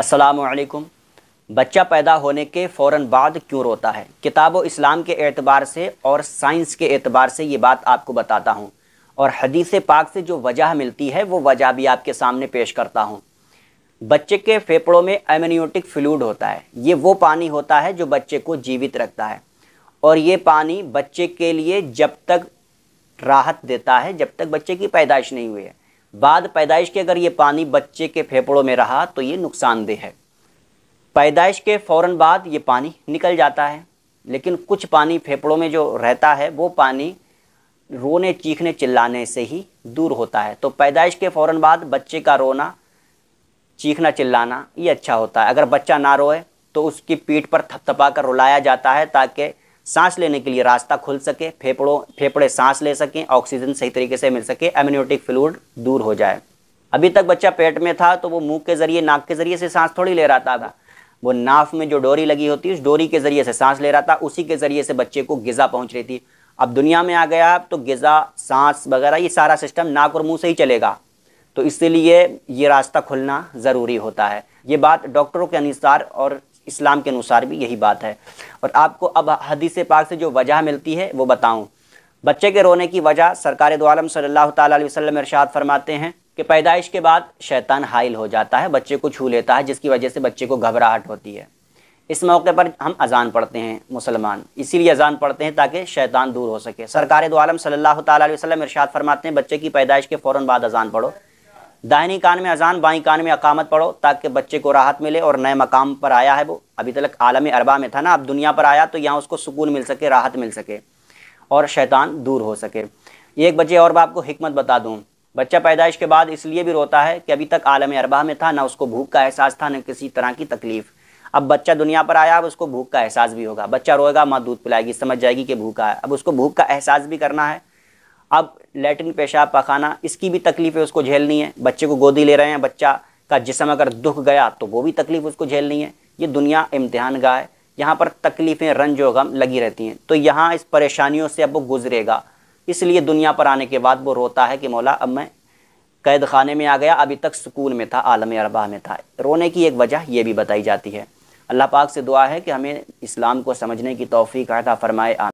असलकुम बच्चा पैदा होने के फ़ौर बाद क्यों रोता है किताब इस्लाम के एतबार से और साइंस के एतबार से ये बात आपको बताता हूँ और हदीस पाक से जो वजह मिलती है वो वजह भी आपके सामने पेश करता हूँ बच्चे के फेफड़ों में एमनियोटिक फ्लूड होता है ये वो पानी होता है जो बच्चे को जीवित रखता है और ये पानी बच्चे के लिए जब तक राहत देता है जब तक बच्चे की पैदाइश नहीं हुई है बाद पैदाइश के अगर ये पानी बच्चे के फेफड़ों में रहा तो ये नुकसानदेह है पैदाइश के फ़ौर बाद ये पानी निकल जाता है लेकिन कुछ पानी फेफड़ों में जो रहता है वो पानी रोने चीखने चिल्लाने से ही दूर होता है तो पैदाइश के फ़ौर बाद बच्चे का रोना चीखना चिल्लाना ये अच्छा होता है अगर बच्चा ना रोए तो उसकी पीठ पर थपथपा कर रुलाया जाता है ताकि सांस लेने के लिए रास्ता खुल सके फेफड़ों फेफड़े सांस ले सकें ऑक्सीजन सही तरीके से मिल सके एम्यूनिटिक फ्लूड दूर हो जाए अभी तक बच्चा पेट में था तो वो मुंह के जरिए नाक के जरिए से सांस थोड़ी ले रहा था वो नाफ में जो डोरी लगी होती है उस डोरी के जरिए से सांस ले रहा था उसी के जरिए से बच्चे को गिजा पहुंच रही थी अब दुनिया में आ गया तो गिजा सांस वगैरह ये सारा सिस्टम नाक और मुंह से ही चलेगा तो इसलिए ये रास्ता खुलना ज़रूरी होता है ये बात डॉक्टरों के अनुसार और इस्लाम के अनुसार भी यही बात है और आपको अब हदीस पाक से जो वजह मिलती है वो बताऊँ बच्चे के रोने की वजह सरकार दो आलम सल्लल्लाहु अलैहि वसल्लम इरशाद फरमाते हैं कि पैदाइश के बाद शैतान हाइल हो जाता है बच्चे को छू लेता है जिसकी वजह से बच्चे को घबराहट होती है इस मौके पर हम अजान पढ़ते हैं मुसलमान इसीलिए अजान पढ़ते हैं ताकि शैतान दूर हो सके सरकार दो आलम सल्लल्लाहु अलैहि वसल्लम इरशाद फरमाते हैं बच्चे की पैदाइश के फ़ौर बाद अजान पढ़ो दाहिनी कान में अजान बाई कान में अकामत पढ़ो ताकि बच्चे को राहत मिले और नए मकाम पर आया है वो अभी तक आलम अरबा में था ना अब दुनिया पर आया तो यहाँ उसको सुकून मिल सके राहत मिल सके और शैतान दूर हो सके एक बच्चे और बाप को हमत बता दूँ बच्चा पैदाइश के बाद इसलिए भी रोता है कि अभी तक आलम अरबा में था ना उसको भूख का एहसास था ना किसी तरह की तकलीफ़ अब बच्चा दुनिया पर आया अब उसको भूख का एहसास भी होगा बच्चा रोएगा माँ दूध पिलाएगी समझ जाएगी कि भूखा है अब उसको भूख का एहसास भी करना है अब लेटिन पेशाब पखाना इसकी भी तकलीफ़ें उसको झेलनी है बच्चे को गोदी ले रहे हैं बच्चा का जिसम अगर दुख गया तो वो भी तकलीफ़ उसको झेलनी है ये दुनिया इम्तहान गाह है यहाँ पर तकलीफ़ें रंज गम लगी रहती हैं तो यहाँ इस परेशानियों से अब वो गुजरेगा इसलिए दुनिया पर आने के बाद वो रोता है कि मौला अब मैं कैद खाने में आ गया अभी तक सुकून में था आलम अरबा में था रोने की एक वजह यह भी बताई जाती है अल्लाह पाक से दुआ है कि हमें इस्लाम को समझने की तोफ़ी कहता फरमाए